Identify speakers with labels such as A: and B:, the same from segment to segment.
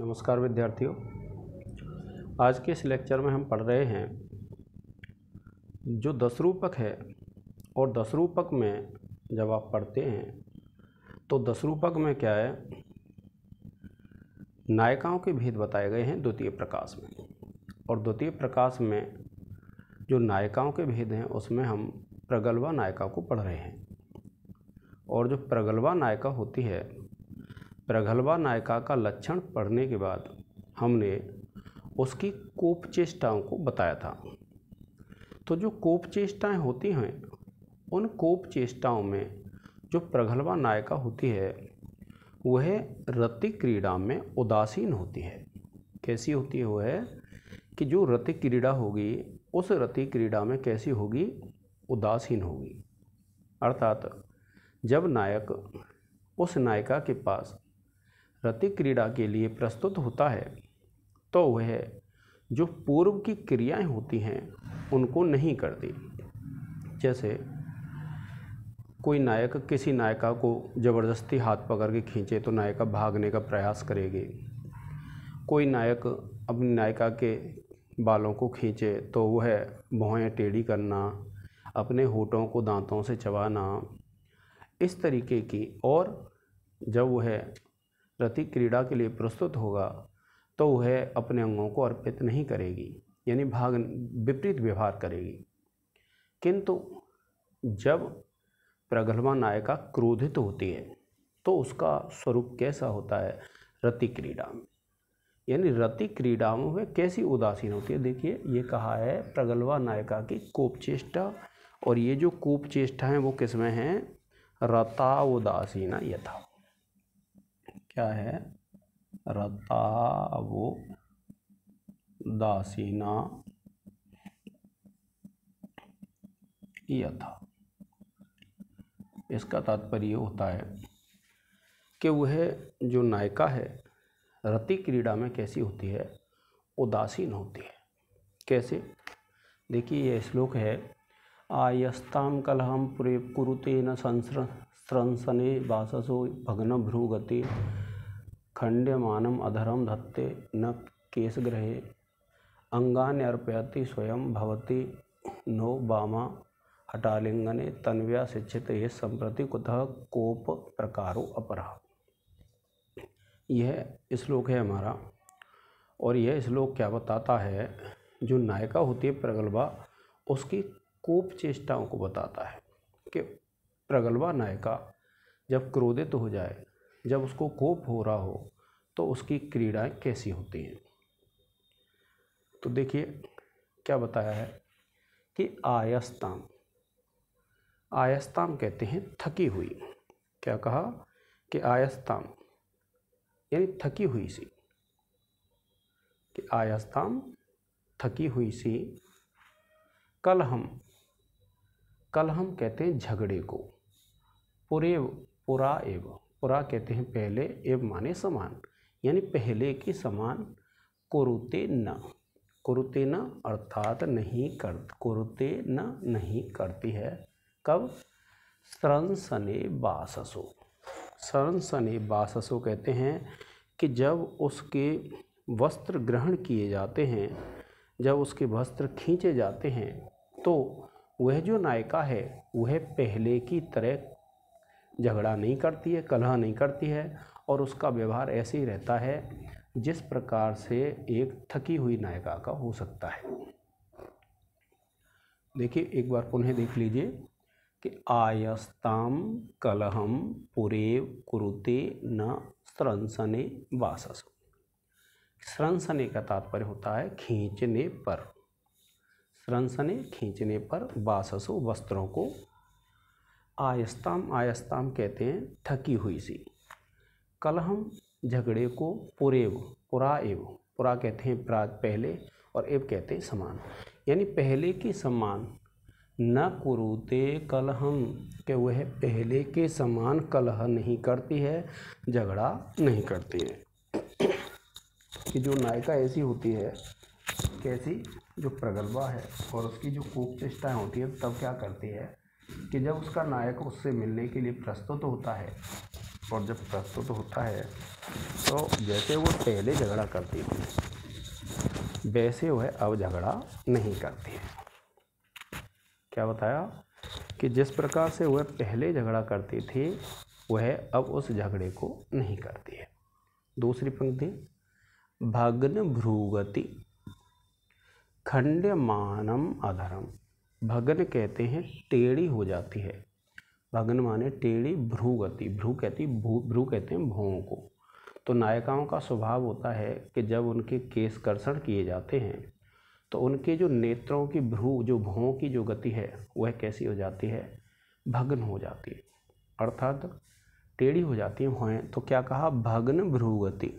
A: नमस्कार विद्यार्थियों आज के इस लेक्चर में हम पढ़ रहे हैं जो दसरूपक है और दसरूपक में जब आप पढ़ते हैं तो दसरूपक में क्या है नायिकाओं के भेद बताए गए हैं द्वितीय प्रकाश में और द्वितीय प्रकाश में जो नायिकाओं के भेद हैं उसमें हम प्रगल्भा नायिका को पढ़ रहे हैं और जो प्रगल्भा नायिका होती है प्रगल्भा नायिका का लक्षण पढ़ने के बाद हमने उसकी कोप चेष्टाओं को बताया था तो जो कोप चेष्टाएँ होती हैं उन कोप चेष्टाओं में जो प्रगल्भा नायिका होती है वह रति क्रीड़ा में उदासीन होती है कैसी होती है वह कि जो रति क्रीड़ा होगी उस रति क्रीड़ा में कैसी होगी उदासीन होगी अर्थात जब नायक उस नायिका के पास रति क्रीड़ा के लिए प्रस्तुत होता है तो वह जो पूर्व की क्रियाएं होती हैं उनको नहीं करती जैसे कोई नायक किसी नायिका को ज़बरदस्ती हाथ पकड़ के खींचे तो नायिका भागने का प्रयास करेगी कोई नायक अपनी नायिका के बालों को खींचे तो वह भौएँ टेढ़ी करना अपने होठों को दांतों से चबाना इस तरीके की और जब वह रति क्रीड़ा के लिए प्रस्तुत होगा तो वह अपने अंगों को अर्पित नहीं करेगी यानी भाग विपरीत व्यवहार करेगी किंतु जब प्रगल्भा नायिका क्रोधित होती है तो उसका स्वरूप कैसा होता है रति क्रीड़ा में यानी रति क्रीड़ा में वह कैसी उदासीन होती है देखिए ये कहा है प्रगल्भा नायिका की कोपचेष्टा और ये जो कोप चेष्टा हैं वो किसमें हैं रता उदासीना यथा क्या है रतावो दासीना यथा इसका तात्पर्य होता है कि वह जो नायिका है रति क्रीड़ा में कैसी होती है उदासीन होती है कैसे देखिए यह श्लोक है आयस्ताम कलहम पुरे कुरुते न संसने वाससो भग्न भ्रूगते खण्ड्यमानम् अधरम धत्ते न केशग्रहे अर्पयति स्वयं भवति नो बामा हटालिंगने तन्व्या शिक्षित ये संप्रति कुतः कोप प्रकारो अपरा यह श्लोक है हमारा और यह श्लोक क्या बताता है जो नायिका होती है प्रगल्भा उसकी कोप चेष्टाओं को बताता है कि प्रगल्भा नायिका जब क्रोधित हो जाए जब उसको कोप हो रहा हो तो उसकी क्रीड़ाएं कैसी होती हैं तो देखिए क्या बताया है कि आयस्ताम आयस्ताम कहते हैं थकी हुई क्या कहा कि आयस्ताम यानी थकी हुई सी कि आयस्ताम थकी हुई सी कल हम कल हम कहते हैं झगड़े को पुरेव पुरा एवं पुरा कहते हैं पहले एव माने समान यानी पहले के समान कुरुते न कुरुते न अर्थात नहीं कर कुरुते न नहीं करती है कब सरसने बाससो सरसने बाससो कहते हैं कि जब उसके वस्त्र ग्रहण किए जाते हैं जब उसके वस्त्र खींचे जाते हैं तो वह जो नायिका है वह पहले की तरह झगड़ा नहीं करती है कलह नहीं करती है और उसका व्यवहार ऐसे ही रहता है जिस प्रकार से एक थकी हुई नायिका का हो सकता है देखिए एक बार पुनः देख लीजिए कि आयस्ताम कलहम पुरे कुरुते न स्रंसने वासस स्रंसने का तात्पर्य होता है खींचने पर स्रंसने खींचने पर वाससो वस्त्रों को आयस्ताम आयस्ताम कहते हैं थकी हुई सी कल हम झगड़े को पुरेव पुरा एव पुरा कहते हैं प्राग पहले और एव कहते हैं समान यानी पहले के समान न कुरुते कल हम के वह पहले के समान कलह नहीं करती है झगड़ा नहीं करती है कि जो नायिका ऐसी होती है कैसी जो प्रगल्भा है और उसकी जो कूप चेष्टाएँ होती है तब क्या करती है कि जब उसका नायक उससे मिलने के लिए प्रस्तुत तो होता है और जब प्रस्तुत तो होता है तो जैसे वो पहले झगड़ा करती थी वैसे वह अब झगड़ा नहीं करती है क्या बताया कि जिस प्रकार से वह पहले झगड़ा करती थी वह अब उस झगड़े को नहीं करती है दूसरी पंक्ति भग्न भ्रूगति खंडमानम अधरम भगन कहते हैं टेढ़ी हो जाती है भगन माने टेढ़ी भ्रू गति भ्रू कहती भ्रू भ्रू कहते हैं भौं को तो नायिकाओं का स्वभाव होता है कि जब उनके केस कर्षण किए जाते हैं तो उनके जो नेत्रों की भ्रू जो भौं की जो गति है वह कैसी हो जाती है भग्न हो जाती है अर्थात टेढ़ी हो जाती है भौएँ तो क्या कहा भग्न भ्रू गति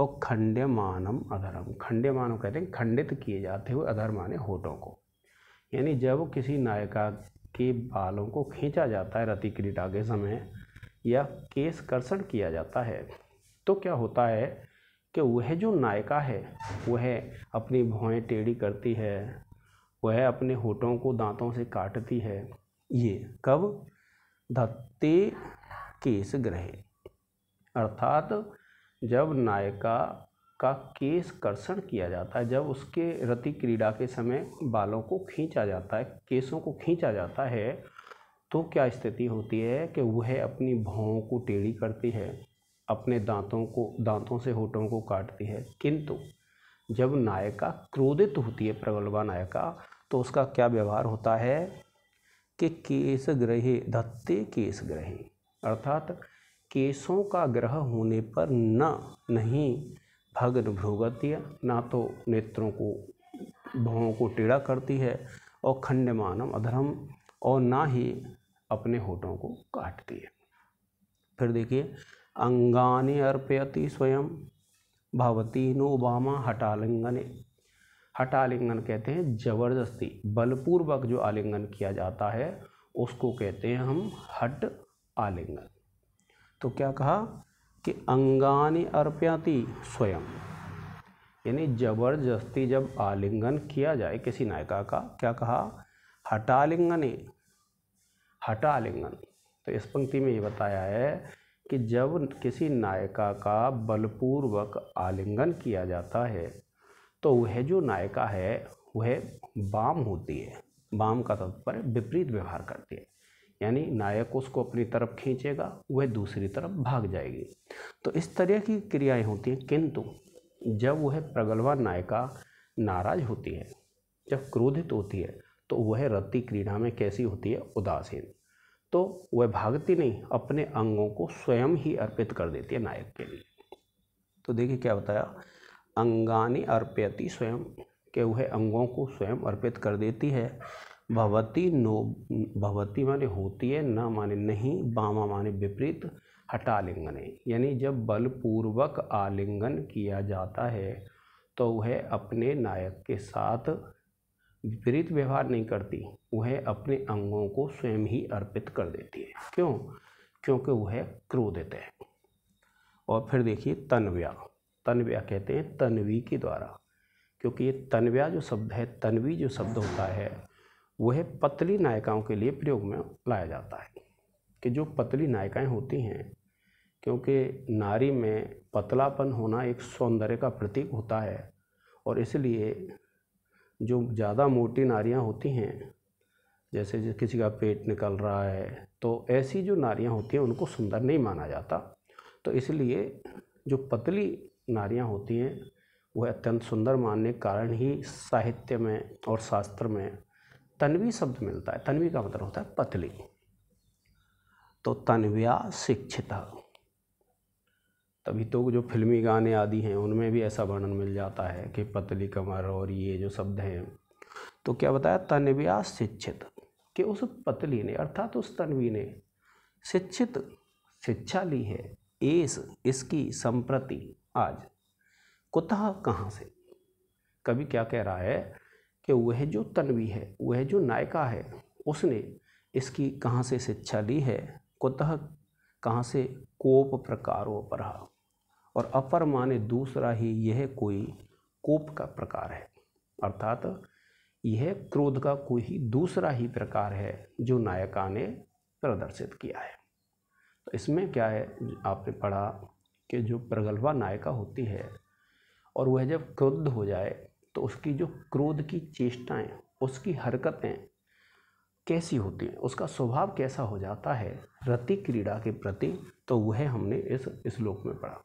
A: और खंड्यमानम अधर्म खंड्यमानम कहते हैं खंडित किए जाते हुए अधर्माने होठों को यानी जब किसी नायिका के बालों को खींचा जाता है रति क्रीडा के समय या केस कर्षण किया जाता है तो क्या होता है कि वह जो नायिका है वह अपनी भौएँ टेढ़ी करती है वह अपने होठों को दांतों से काटती है ये कब धत्ते केस ग्रहे अर्थात जब नायिका का केश कर्षण किया जाता है जब उसके रति क्रीड़ा के समय बालों को खींचा जाता है केशों को खींचा जाता है तो क्या स्थिति होती है कि वह अपनी भावों को टेढ़ी करती है अपने दांतों को दांतों से होठों को काटती है किंतु जब नायिका क्रोधित होती है प्रगल्भा नायिका तो उसका क्या व्यवहार होता है कि केश ग्रहे धत्ते केश ग्रहे अर्थात केशों का ग्रह होने पर न नहीं भगन भ्रूगत ना तो नेत्रों को भवों को टेढ़ा करती है और खंडमानम अधर्म और ना ही अपने होठों को काटती है फिर देखिए अंगाने अर्पयति स्वयं भवती नो बामा हटालिंगने हटालिंगन कहते हैं जबरदस्ती बलपूर्वक जो आलिंगन किया जाता है उसको कहते हैं हम हट आलिंगन तो क्या कहा कि अंगानी अर्प्याति स्वयं यानी जबरदस्ती जब आलिंगन किया जाए किसी नायिका का क्या कहा हटालिंगने हटालिंगन तो इस पंक्ति में ये बताया है कि जब किसी नायिका का बलपूर्वक आलिंगन किया जाता है तो वह जो नायिका है वह बाम होती है बाम का तत्पर विपरीत व्यवहार करती है यानी नायक उसको अपनी तरफ खींचेगा वह दूसरी तरफ भाग जाएगी तो इस तरह की क्रियाएं होती हैं किंतु जब वह प्रगलवा नायिका नाराज होती है जब क्रोधित होती है तो वह रति क्रीड़ा में कैसी होती है उदासीन तो वह भागती नहीं अपने अंगों को स्वयं ही अर्पित कर देती है नायक के लिए तो देखिए क्या बताया अंगानी अर्पयती स्वयं के वह अंगों को स्वयं अर्पित कर देती है भवती नो भवती माने होती है न माने नहीं बामा माने विपरीत हटालिंगने यानी जब बलपूर्वक आलिंगन किया जाता है तो वह अपने नायक के साथ विपरीत व्यवहार नहीं करती वह अपने अंगों को स्वयं ही अर्पित कर देती है क्यों क्योंकि वह क्रोधित है और फिर देखिए तनव्या तनव्या कहते हैं तन्वी के द्वारा क्योंकि ये तनव्या जो शब्द है तन्वी जो शब्द होता है वह पतली नायिकाओं के लिए प्रयोग में लाया जाता है कि जो पतली नायिकाएं होती हैं क्योंकि नारी में पतलापन होना एक सौंदर्य का प्रतीक होता है और इसलिए जो ज़्यादा मोटी नारियां होती हैं जैसे किसी का पेट निकल रहा है तो ऐसी जो नारियां होती हैं उनको सुंदर नहीं माना जाता तो इसलिए जो पतली नारियां होती हैं वह अत्यंत सुंदर मानने के कारण ही साहित्य में और शास्त्र में तन्वी शब्द मिलता है तन्वी का मतलब होता है पतली तो तनव्या शिक्षित तभी तो जो फिल्मी गाने आदि हैं उनमें भी ऐसा वर्णन मिल जाता है कि पतली कमर और ये जो शब्द हैं तो क्या बताया तनव्या शिक्षित कि उस पतली ने अर्थात उस तन्वी ने शिक्षित शिक्षा ली है एस इसकी संप्रति आज कुतः कहाँ से कभी क्या कह रहा है कि वह जो तनवी है वह जो नायिका है उसने इसकी कहाँ से शिक्षा ली है कुतः कहाँ से कोप वो पढ़ा और अपर माने दूसरा ही यह कोई कोप का प्रकार है अर्थात यह क्रोध का कोई ही दूसरा ही प्रकार है जो नायका ने प्रदर्शित किया है तो इसमें क्या है आपने पढ़ा कि जो प्रगल्भा नायिका होती है और वह जब क्रुद्ध हो जाए तो उसकी जो क्रोध की चेष्टाएं उसकी हरकतें कैसी होती हैं उसका स्वभाव कैसा हो जाता है रति क्रीड़ा के प्रति तो वह हमने इस श्लोक में पढ़ा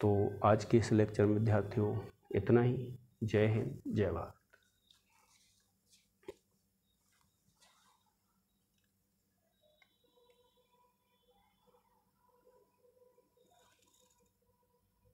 A: तो आज के इस लेक्चर में विद्यार्थियों इतना ही जय हिंद जय भारत